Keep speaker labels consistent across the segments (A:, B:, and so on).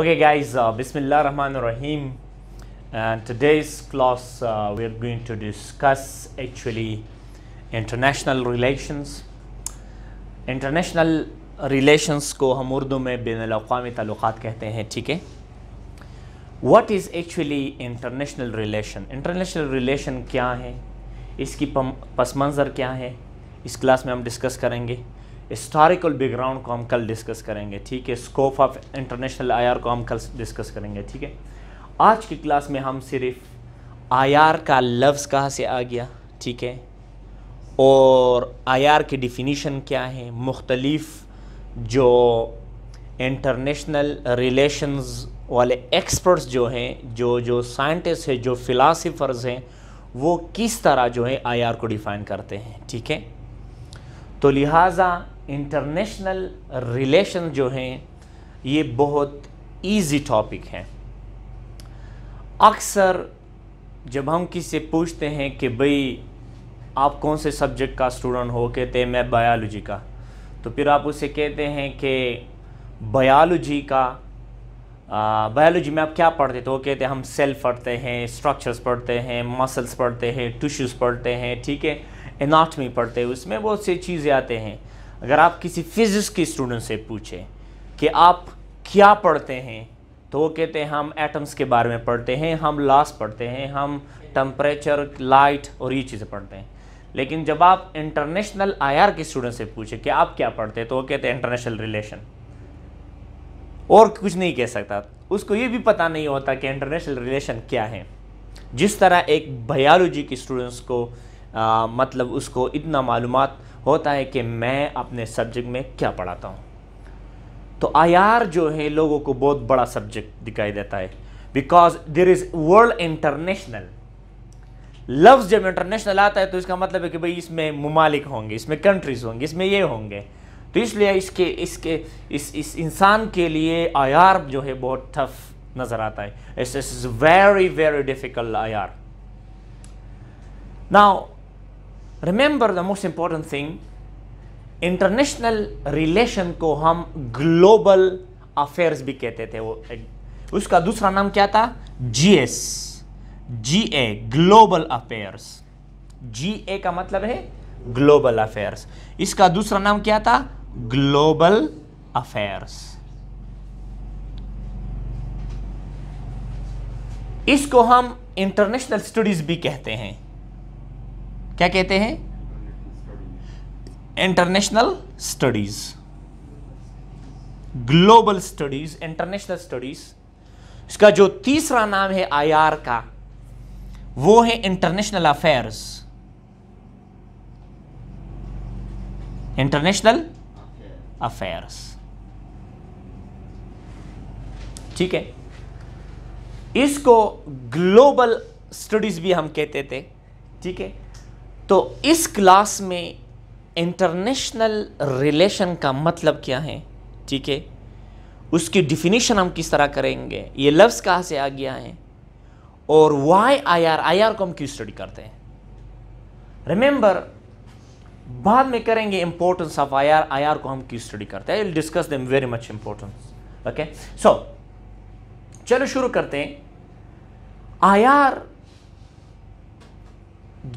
A: Okay guys, uh, Bismillah Rahman Rahim and today's class uh, we are going to discuss actually international relations. International relations ko hum urdu mein में al-aqwami taluqat kehte hain, theek hai? What is actually international relation? International relation kya hai? Iski pasmanzar kya hai? Is class mein hum discuss karenge. Historical background को हम कल discuss करेंगे ठीक है scope of international IR को हम कल discuss करेंगे ठीक है आज की क्लास में हम सिर्फ आईआर का लफ्ज़ कहाँ से आ गया ठीक है और आईआर की डिफिनीशन क्या है मुख्तलिफ जो इंटरनेशनल रिलेशंस वाले एक्सपर्ट्स जो हैं जो जो साइंटिस्ट हैं जो फ़िलासफ़र्स हैं वो किस तरह जो है आर को डिफ़ाइन करते हैं ठीक है तो लिहाजा इंटरनेशनल रिलेशन जो हैं ये बहुत इजी टॉपिक हैं अक्सर जब हम किसी से पूछते हैं कि भई आप कौन से सब्जेक्ट का स्टूडेंट हो कहते हैं मैं बायोलॉजी का तो फिर आप उसे कहते हैं कि बायोलॉजी का बायोलॉजी में आप क्या पढ़ते तो वो कहते हैं हम सेल पढ़ते हैं स्ट्रक्चर्स पढ़ते हैं मसल्स पढ़ते हैं टिश्यूज़ पढ़ते हैं ठीक है एनाटमी पढ़ते हैं उसमें बहुत सी चीज़ें आते हैं अगर आप किसी फिज़िक्स के स्टूडेंट से पूछें कि आप क्या पढ़ते हैं तो वो कहते हैं हम एटम्स के बारे में पढ़ते हैं हम लॉस पढ़ते हैं हम टम्परेचर लाइट और ये चीज़ें पढ़ते हैं लेकिन जब आप इंटरनेशनल आईआर के स्टूडेंट से पूछे कि आप क्या पढ़ते हैं तो वो कहते हैं इंटरनेशनल रिलेशन और कुछ नहीं कह सकता उसको ये भी पता नहीं होता कि इंटरनेशनल रिलेशन क्या है जिस तरह एक बायोलॉजी के स्टूडेंट्स को आ, मतलब उसको इतना मालूम होता है कि मैं अपने सब्जेक्ट में क्या पढ़ाता हूँ तो आयार जो है लोगों को बहुत बड़ा सब्जेक्ट दिखाई देता है because there is world international लफ्ज़ जब इंटरनेशनल आता है तो इसका मतलब है कि भाई इसमें ममालिक होंगे इसमें कंट्रीज़ होंगे इसमें ये होंगे तो इसलिए इसके इसके इस इस इंसान के लिए आयार जो है बहुत टफ नज़र आता है it's is very very difficult IR now remember the most important thing international relation को हम ग्लोबल अफेयर्स भी कहते थे वो उसका दूसरा नाम क्या था GS G A global affairs G A का मतलब है ग्लोबल अफेयर्स इसका दूसरा नाम क्या था ग्लोबल अफेयर्स इसको हम इंटरनेशनल स्टडीज भी कहते हैं क्या कहते हैं international studies global studies international studies इसका जो तीसरा नाम है आईआर का वो है इंटरनेशनल अफेयर्स इंटरनेशनल अफेयर्स ठीक है इसको ग्लोबल स्टडीज भी हम कहते थे ठीक है तो इस क्लास में इंटरनेशनल रिलेशन का मतलब क्या है ठीक है उसकी डिफिनीशन हम किस तरह करेंगे ये लफ्ज़ कहाँ से आ गया है और why I R I R को हम क्यों स्टडी करते हैं रिमेंबर बाद में करेंगे importance of I R I R को हम क्यों स्टडी करते हैं discuss them very much importance okay so चलो शुरू करते हैं आई आर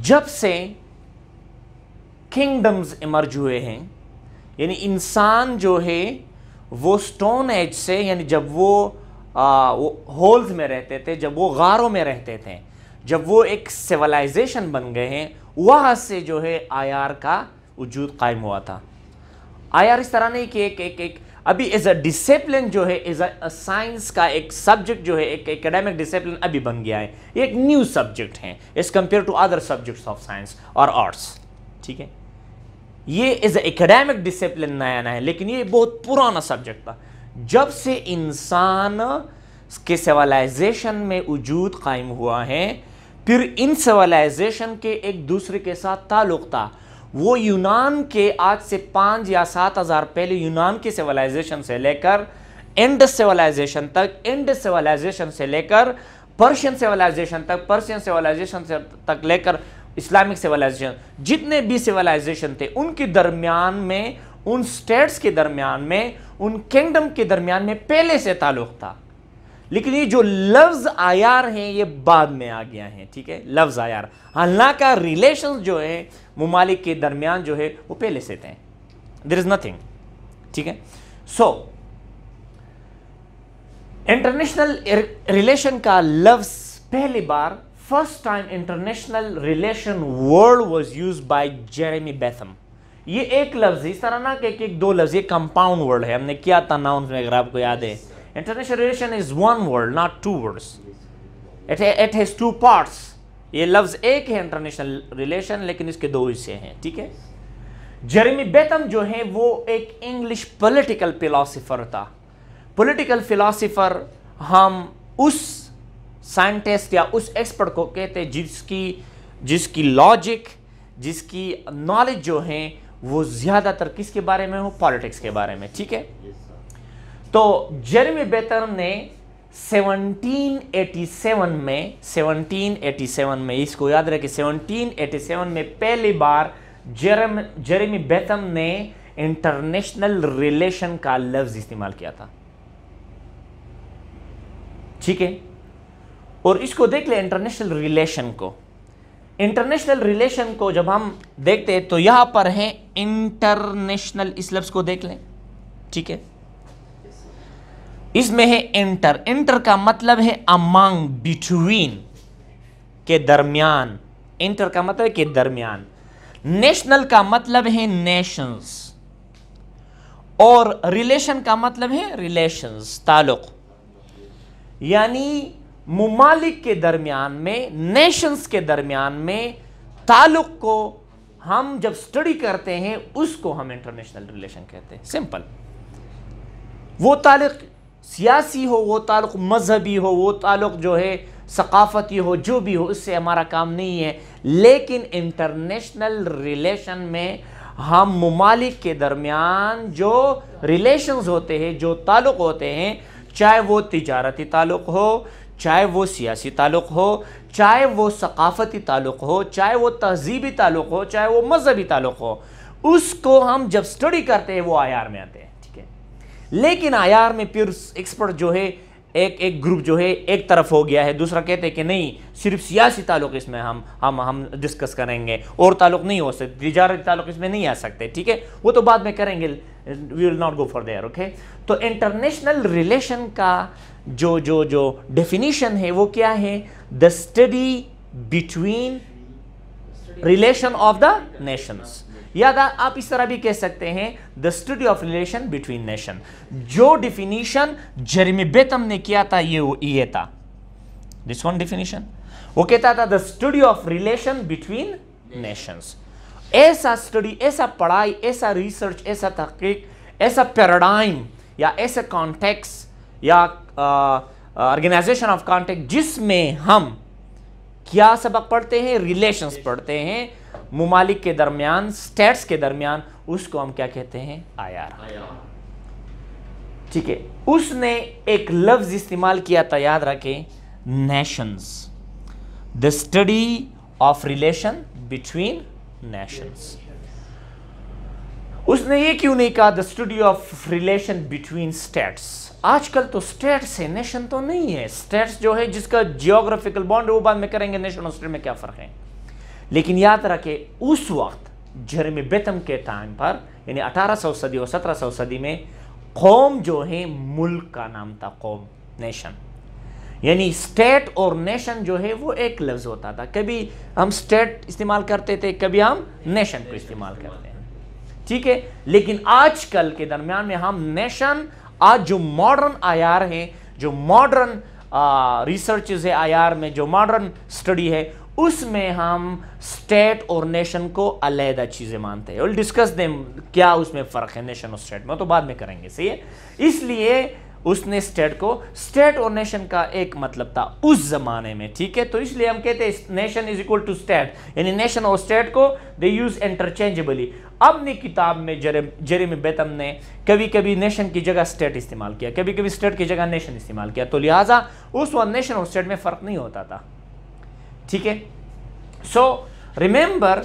A: जब से किंगडम्स इमर्ज हुए हैं यानी इंसान जो है वो स्टोन एज से यानी जब वो होल्स में रहते थे जब वो गारों में रहते थे जब वो एक सिविलाइजेशन बन गए हैं वहाँ से जो है आयार का वजूद कायम हुआ था आयार इस तरह नहीं कि एक एक एक अभी एज अ डिसिप्लिन जो है एज अ साइंस का एक सब्जेक्ट जो है एक एकेडमिक डिसिप्लिन अभी बन गया है ये एक न्यू सब्जेक्ट है as compare to other subjects of science और आर्ट्स ठीक है ये एज अ एकेडमिक डिसिप्लिन नया नया है लेकिन ये बहुत पुराना सब्जेक्ट था जब से इंसान के सिविलाइजेशन में वजूद कायम हुआ है फिर इन सिविलाइजेशन के एक दूसरे के साथ ताल्लुक था वो यूनान के आज से पाँच या सात हज़ार पहले यूनान की सिविलाइजेशन से लेकर इंड सिविलाइजेशन तक इंड सिविलाइजेशन से लेकर पर्शियन सिविलाइजेशन तक पर्शियन सिविलाइजेशन से तक लेकर इस्लामिक सिविलाइजेशन जितने भी सिविलाइजेशन थे उनके दरमियान में उन स्टेट्स के दरमियान में उन किंगडम के दरमियान में पहले से ताल्लुक़ था लेकिन ये जो लफ्ज आयार हैं ये बाद में आ गया है ठीक है लफ्ज आयार हालांकि रिलेशन जो है ममालिक के दरमियान जो है वो पहले से थे देर इज नथिंग ठीक है सो इंटरनेशनल रिलेशन का लफ्ज पहली बार first time international relation world was use by Jeremy Bentham ये एक लफ्ज इस तरह ना कि एक दो लफ्ज ये कंपाउंड वर्ड है हमने किया था नाउन में अगर आपको याद है international relation is one world not two world it it has two ये लफ्ज एक है इंटरनेशनल रिलेशन लेकिन इसके दो हिस्से हैं ठीक है जेरेमी बेतम जो है वो एक इंग्लिश पॉलिटिकल फिलासफर था पॉलिटिकल फिलासफर हम उस साइंटिस्ट या उस एक्सपर्ट को कहते जिसकी जिसकी लॉजिक जिसकी नॉलेज जो है वो ज़्यादातर किसके बारे में हो पॉलिटिक्स के बारे में ठीक है तो जेरेमी बेतर ने 1787 में 1787 में इसको याद रखें 1787 में पहली बार जेरम जेरेमी बेतम ने इंटरनेशनल रिलेशन का लफ्ज इस्तेमाल किया था ठीक है और इसको देख ले इंटरनेशनल रिलेशन को इंटरनेशनल रिलेशन को जब हम देखते हैं तो यहां पर है इंटरनेशनल इस लफ्ज को देख लें ठीक है इसमें है इंटर इंटर का मतलब है अमंग बिटवीन के दरमियान इंटर का मतलब के दरमियान नेशनल का मतलब है नेशंस और रिलेशन का मतलब है रिलेशंस मतलब ताल्लुक यानी ममालिक के दरमियान में नेशंस के दरमियान में ताल्लुक को हम जब स्टडी करते हैं उसको हम इंटरनेशनल रिलेशन कहते हैं सिंपल वो ताल्लुक सियासी हो वो ताल्लुक़ मजहबी हो वो ताल्लुक़ जो है सकाफ़ती हो जो भी हो इससे हमारा काम नहीं है लेकिन इंटरनेशनल रिलेशन में हम ममालिक के दरमियान जो रिलेशंस होते हैं जो ताल्लुक़ होते हैं चाहे वो तजारती ताल्लुक़ हो चाहे वो सियासी ताल्लुक़ हो चाहे वो सकाफ़ती ताल्लुक़ हो चाहे वो तहजीबी ताल्लुक़ हो चाहे वो मज़हबी ताल्लुक़ हो उसको हम जब स्टडी करते हैं वो आयार में आते हैं लेकिन आयार में प्योर एक्सपर्ट जो है एक एक ग्रुप जो है एक तरफ हो गया है दूसरा कहते हैं कि नहीं सिर्फ सियासी ताल्लुक इसमें हम हम हम डिस्कस करेंगे और ताल्लुक नहीं हो सकते तजारती ताल्लुक इसमें नहीं आ सकते ठीक है वो तो बाद में करेंगे we will not go for there okay तो इंटरनेशनल रिलेशन का जो जो जो डेफिनेशन है वो क्या है the study between relation of the nations या आप इस तरह भी कह सकते हैं the study of relation between nation जो डिफिनीशन जेरेमी बेतम ने किया था ये ये था दिस वन डिफिनीशन वो कहता था the study of relation between nations ऐसा स्टडी ऐसा पढ़ाई ऐसा रिसर्च ऐसा तहकीक ऐसा पैराडाइम या ऐसा कॉन्टेक्स या ऑर्गेनाइजेशन ऑफ कॉन्टेक्ट जिसमें हम क्या सबक पढ़ते हैं रिलेशंस पढ़ते हैं ममालिक के दरमियान स्टेट्स के दरमियान उसको हम क्या कहते हैं आयार ठीक है उसने एक लफ्ज इस्तेमाल किया था याद रखें nations the study of relation between nations उसने ये क्यों नहीं कहा the study of relation between states आजकल तो स्टेट्स है नेशन तो नहीं है स्टेट्स जो है जिसका जियोग्राफिकल बाउंड वो बाद में करेंगे नेशन और स्टेट में क्या फ़र्क है लेकिन याद रखे उस वक्त जर्मी बेतम के टाइम पर यानी अठारह सौ सदी और सत्रह सौ सदी में कौम जो है मुल्क का नाम था कौम नेशन यानी स्टेट और नेशन जो है वो एक लफ्ज़ होता था कभी हम स्टेट इस्तेमाल करते थे कभी हम नेशन को इस्तेमाल करते हैं ठीक है लेकिन आजकल के दरमियान में हम नेशन आज जो मॉडर्न आयार हैं जो मॉडर्न रिसर्च है आयार में जो मॉडर्न स्टडी है उसमें हम स्टेट और नेशन को अलहदा चीज़ें मानते हैं विल डिस्कस दें क्या उसमें फ़र्क है नेशन और स्टेट में तो बाद में करेंगे सही है इसलिए उसने स्टेट को स्टेट और नेशन का एक मतलब था उस जमाने में ठीक है तो इसलिए हम कहते हैं nation is equal to state यानी नेशन और स्टेट को दे यूज इंटरचेंजेबली अपनी किताब में जेरेमी बेतम ने कभी कभी नेशन की जगह स्टेट इस्तेमाल किया कभी कभी स्टेट की जगह नेशन इस्तेमाल किया तो लिहाजा उस वक्त नेशन और स्टेट में फ़र्क नहीं होता था ठीक है सो रिमेंबर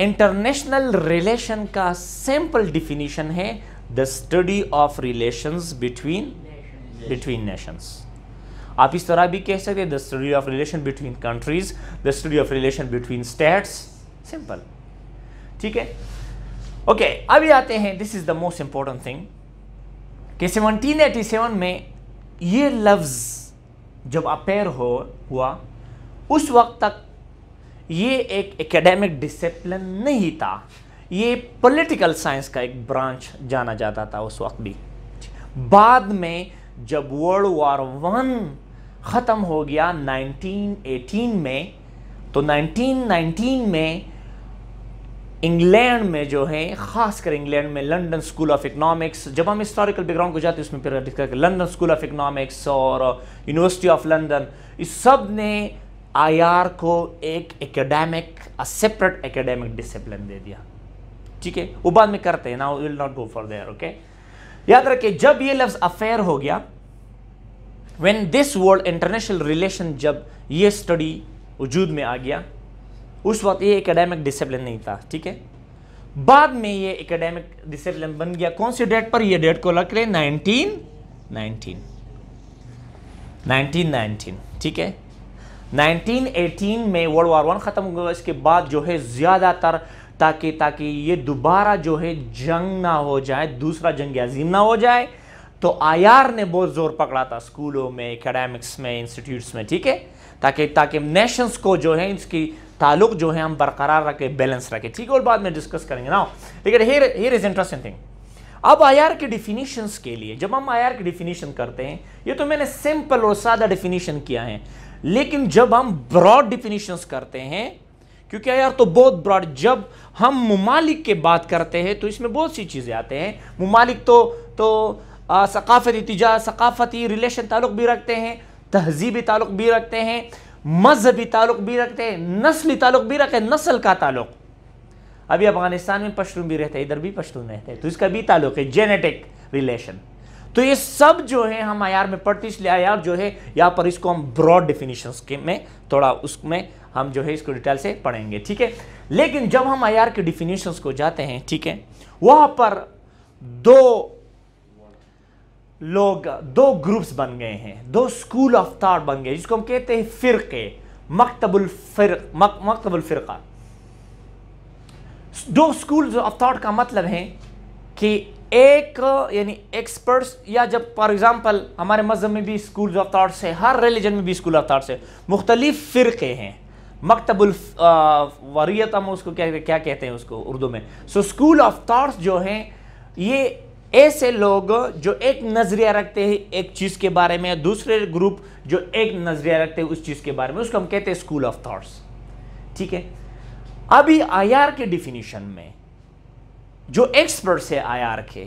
A: इंटरनेशनल रिलेशन का सिंपल डिफिनीशन है the study of relations between between nations आप इस तरह भी कह सकते हैं the study of relation between countries the study of relation between states simple ठीक है ओके अभी आते हैं this is the most important thing कि 1787 में ये लफ्ज़ जब अपेयर हो हुआ उस वक्त तक ये एक एकेडमिक डिसिप्लिन नहीं था ये पॉलिटिकल साइंस का एक ब्रांच जाना जाता था उस वक्त भी बाद में जब वर्ल्ड वॉर वन ख़त्म हो गया 1918 में तो 1919 में इंग्लैंड में जो है खासकर इंग्लैंड में लंदन स्कूल ऑफ इकोनॉमिक्स जब हम हिस्टोरिकल बैकग्राउंड को जाते हैं उसमें फिर करके लंदन स्कूल ऑफ इकोनॉमिक्स और यूनिवर्सिटी ऑफ लंदन इस सब ने आईआर को एक एकेडमिक सेपरेट एकेडमिक डिसिप्लिन दे दिया ठीक है वो बाद में करते हैं now will not go for there okay याद रखिए जब ये लफ्ज अफेयर हो गया when this world international relation जब ये स्टडी वजूद में आ गया उस वक्त ये एकेडमिक डिसिप्लिन नहीं था ठीक है बाद में ये एकेडमिक डिसिप्लिन बन गया कौन सी डेट पर ये डेट को लग रहे नाइनटीन नाइनटीन नाइनटीन ठीक है 1918 में वर्ल्ड वार वन ख़त्म हो गया इसके बाद जो है ज़्यादातर ताकि ताकि ये दोबारा जो है जंग ना हो जाए दूसरा जंग अजीम ना हो जाए तो आयार ने बहुत जोर पकड़ा था स्कूलों में एकेडमिक्स में इंस्टीट्यूट्स में ठीक है ताकि ताकि नेशंस को जो है इसकी ताल्लुक जो है हम बरकरार रखें बैलेंस रखें ठीक है और बाद में डिस्कस करेंगे ना लेकिन here here is interesting thing अब आयार के डिफिनीशंस के लिए जब हम आयार की डिफिनीशन करते हैं ये तो मैंने सिंपल और सादा डिफिनीशन किया है लेकिन जब हम ब्रॉड डिफिनीशंस करते हैं क्योंकि यार तो बहुत ब्रॉड जब हम ममालिक के बात करते हैं तो इसमें बहुत सी चीज़ें आते हैं ममालिक तो तो सकाफती तजा सकाफती रिलेशन ताल्लुक भी रखते हैं तहजीबी ताल्लुक भी रखते हैं मजहबी ताल्लुक भी रखते हैं नस्ली ताल्लुक भी रखते हैं नस्ल का ताल्लुक अभी अफगानिस्तान में पश्तून भी रहते हैं इधर भी पश्तून रहते हैं तो इसका भी ताल्लुक है जेनेटिक रिलेशन तो ये सब जो है हम आयार में पढ़ते इसलिए आयार जो है यहाँ पर इसको हम ब्रॉड डिफिनीशन के में थोड़ा उसमें हम जो है इसको डिटेल से पढ़ेंगे ठीक है लेकिन जब हम आई के डिफिनेशन को जाते हैं ठीक है वहां पर दो लोग दो ग्रुप्स बन गए हैं दो स्कूल ऑफ थाट बन गए जिसको हम कहते हैं फ़िरके मकतबुल फिर मक, मकतबुल फ़िरका दो स्कूल ऑफ थाट का मतलब है कि एक यानी एक्सपर्ट्स या जब फॉर एग्ज़ाम्पल हमारे मज़हब में भी स्कूल ऑफ थाट्स है हर रिलीजन में भी स्कूल ऑफ थाट्स है मुख्तलिफ फ़िरके हैं मकतबुल वरीत हम उसको क्या क्या कहते हैं उसको उर्दू में सो स्कूल ऑफ थाट्स जो हैं ये ऐसे लोग जो एक नज़रिया रखते हैं एक चीज़ के बारे में दूसरे ग्रुप जो एक नज़रिया रखते हैं उस चीज़ के बारे में उसको हम कहते हैं स्कूल ऑफ थाट्स ठीक है अभी आयार के डिफिनीशन में जो एक्सपर्ट्स है आयार के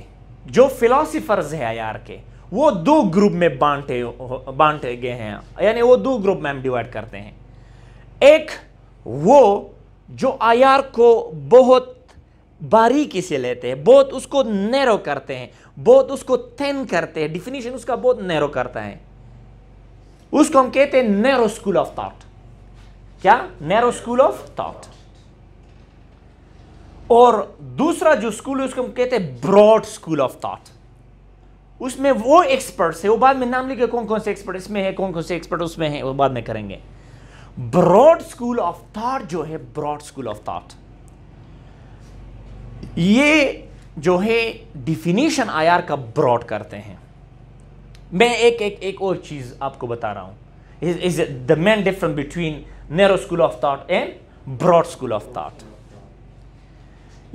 A: जो फिलोसफर्स है आयार के वो दो ग्रुप में बांटे बांटे गए हैं यानी वो दो ग्रुप में हम डिवाइड करते हैं एक वो जो आयार को बहुत बारीकी से लेते हैं बहुत उसको नैरो करते हैं बहुत उसको थेन करते हैं डिफिनेशन उसका बहुत नैरो करता है उसको हम कहते हैं नैरो स्कूल ऑफ थॉट क्या नैरो स्कूल ऑफ थॉट और दूसरा जो स्कूल है उसको हम कहते हैं ब्रॉड स्कूल ऑफ थॉट उसमें वो एक्सपर्ट्स है वो बाद में नाम लिखे कौन कौन से एक्सपर्ट इसमें है कौन कौन से एक्सपर्ट उसमें है वो बाद में करेंगे ब्रॉड स्कूल ऑफ थॉट जो है ब्रॉड स्कूल ऑफ थॉट ये जो है डिफिनीशन आर का ब्रॉड करते हैं मैं एक एक एक और चीज आपको बता रहा हूं is the main difference between narrow school of thought and broad school of thought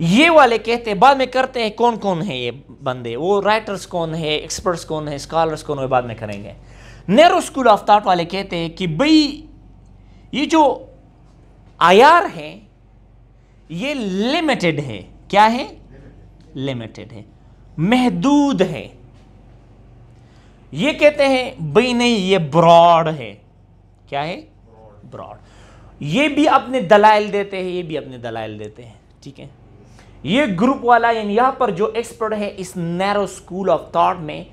A: ये वाले कहते हैं बाद में करते हैं कौन कौन है ये बंदे वो राइटर्स कौन है एक्सपर्ट्स कौन है स्कॉलर्स कौन है बाद में करेंगे नेरो स्कूल ऑफ थॉट वाले कहते हैं कि भाई ये जो आयार है ये लिमिटेड है क्या है लिमिटेड है महदूद है ये कहते हैं भाई नहीं ये ब्रॉड है क्या है ब्रॉड ये भी अपने दलाइल देते हैं ये भी अपने दलाइल देते हैं ठीक है ये ग्रुप वाला यानी यहां पर जो एक्सपर्ट है इस नैरो स्कूल ऑफ थॉट में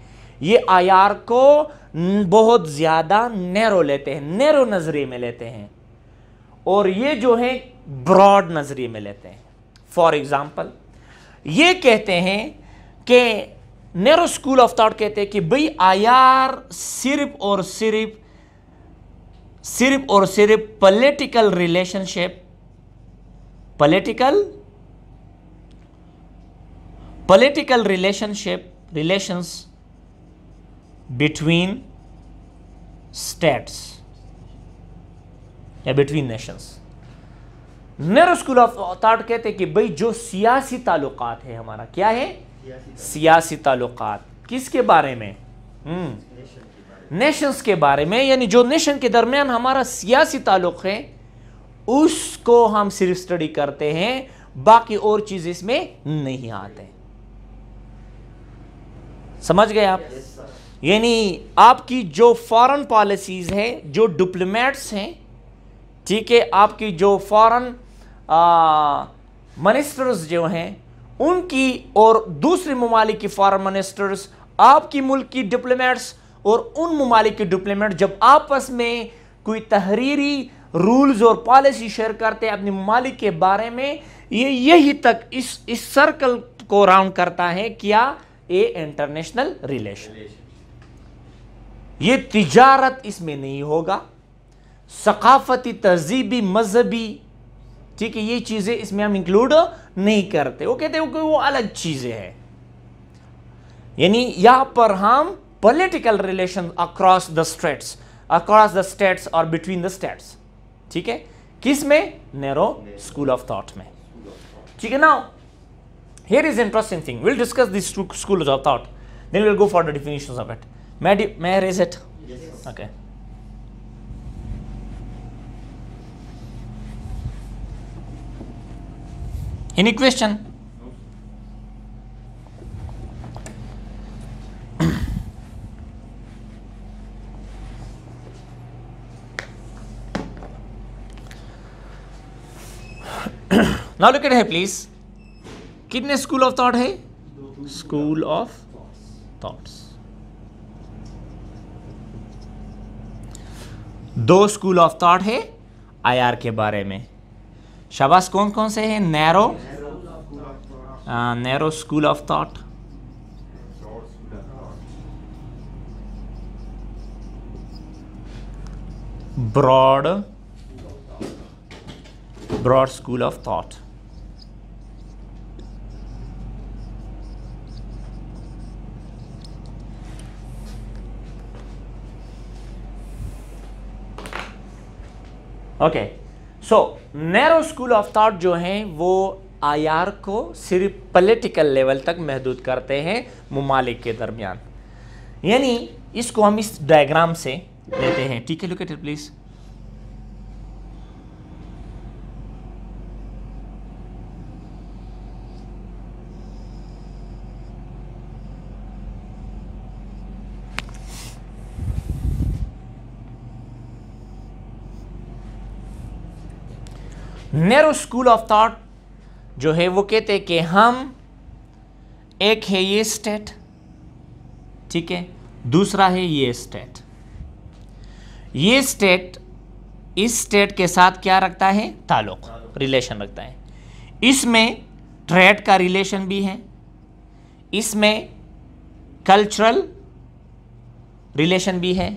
A: ये आयार को बहुत ज़्यादा नैरो लेते हैं नैरो नज़रिए में लेते हैं और ये जो है ब्रॉड नज़रिए में लेते हैं फॉर एग्ज़ाम्पल ये कहते हैं कि नैरो स्कूल ऑफ थॉट कहते हैं कि भाई आयार सिर्फ और सिर्फ सिर्फ और सिर्फ political relationship political political relationship relations between states या between nations narrow school of thought कहते कि भाई जो सियासी ताल्लुक है हमारा क्या है सियासी ताल्लुक किसके बारे में नेशंस हम्म। के बारे में यानी जो नेशन के दरमियान हमारा सियासी ताल्लुक है उसको हम सिर्फ स्टडी करते हैं बाकी और चीज इसमें नहीं आते समझ गए आप yes. यानी आपकी जो फॉरेन पॉलिसीज़ हैं जो डिप्लोमेट्स हैं ठीक है आपकी जो फॉरेन मिनिस्टर्स जो हैं उनकी और दूसरे ममालिक की फॉरेन मिनिस्टर्स आपकी मुल्क की डिप्लोमेट्स और उन ममालिक के डिप्लोमेट जब आपस में कोई तहरीरी रूल्स और पॉलिसी शेयर करते हैं अपने ममालिक के बारे में ये यही तक इस इस सर्कल को राउंड करता है क्या ए इंटरनेशनल रिलेशन ये तिजारत इसमें नहीं होगा सकाफती तहजीबी मजहबी ठीक है ये चीज़ें इसमें हम इंक्लूड नहीं करते वो कहते हैं कि वो अलग चीज़ें हैं यानी यहाँ पर हम political relation across the states across the states और बिटवीन द स्टेट्स ठीक है किस में नेरो स्कूल ऑफ थॉट में ठीक है ना here is interesting thing will discuss this school of thought then will go for the the of it May, do, may I raise it? Yes. Okay. Any question? now look at here please कितने school of thought है school of thoughts दो school of thought है IR के बारे में शबाश कौन कौन से हैं नैरो हाँ, narrow school of thought broad broad school of thought okay so narrow school of thought जो हैं वो आयार को सिर्फ पॉलिटिकल लेवल तक महदूद करते हैं ममालिक के दरमियान यानी इसको हम इस डायग्राम से लेते हैं ठीक है look at please narrow school of thought जो है वो कहते कि हम एक है ये स्टेट ठीक है दूसरा है ये स्टेट ये स्टेट इस स्टेट के साथ क्या रखता है ताल्लुक रिलेशन रखता है इसमें ट्रेड का रिलेशन भी है इसमें कल्चरल रिलेशन भी है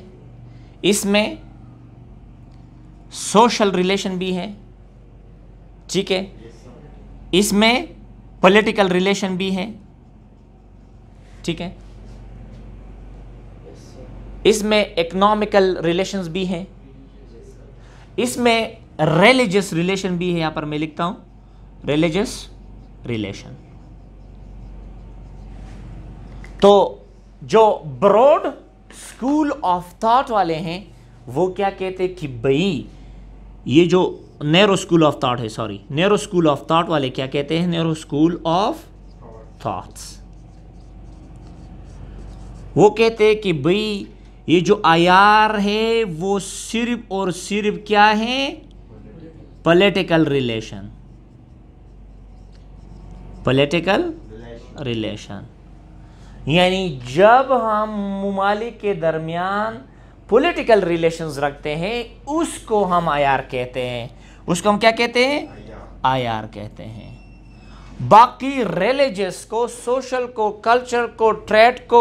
A: इसमें सोशल रिलेशन भी है ठीक है इसमें पॉलिटिकल रिलेशन भी है ठीक है इसमें इकोनॉमिकल रिलेशंस भी हैं इसमें रिलीजियस रिलेशन भी है यहां पर मैं लिखता हूं रिलीजियस रिलेशन तो जो ब्रॉड स्कूल ऑफ थॉट वाले हैं वो क्या कहते कि भई ये जो नैरो स्कूल ऑफ थाट है sorry narrow school of thought वाले क्या कहते हैं नैरो स्कूल ऑफ थाट्स वो कहते हैं कि भाई ये जो आयार है वो सिर्फ और सिर्फ क्या है पॉलिटिकल रिलेशन पॉलिटिकल रिलेशन यानी जब हम ममालिक के दरमियान पॉलिटिकल रिलेशंस रखते हैं उसको हम आयार कहते हैं उसको हम क्या कहते हैं आईआर कहते हैं बाकी रिलीजियस को सोशल को कल्चर को ट्रेड को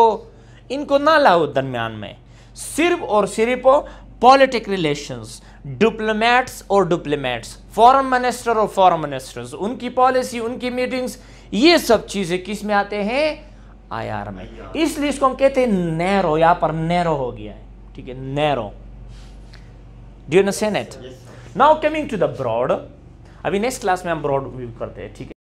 A: इनको ना लाओ दरमियान में सिर्फ और सिर्फ पॉलिटिक रिलेशंस डिप्लोमेट्स और डिप्लोमेट्स फॉरेन मिनिस्टर और फॉरेन मिनिस्टर्स उनकी पॉलिसी उनकी मीटिंग्स ये सब चीज़ें किस में आते हैं आईआर में इसलिए इसको हम कहते हैं नैरो यहां पर नैरो हो गया है ठीक है narrow do you know senate now coming to the broad अभी नेक्स्ट क्लास में हम ब्रॉड व्यू करते हैं ठीक है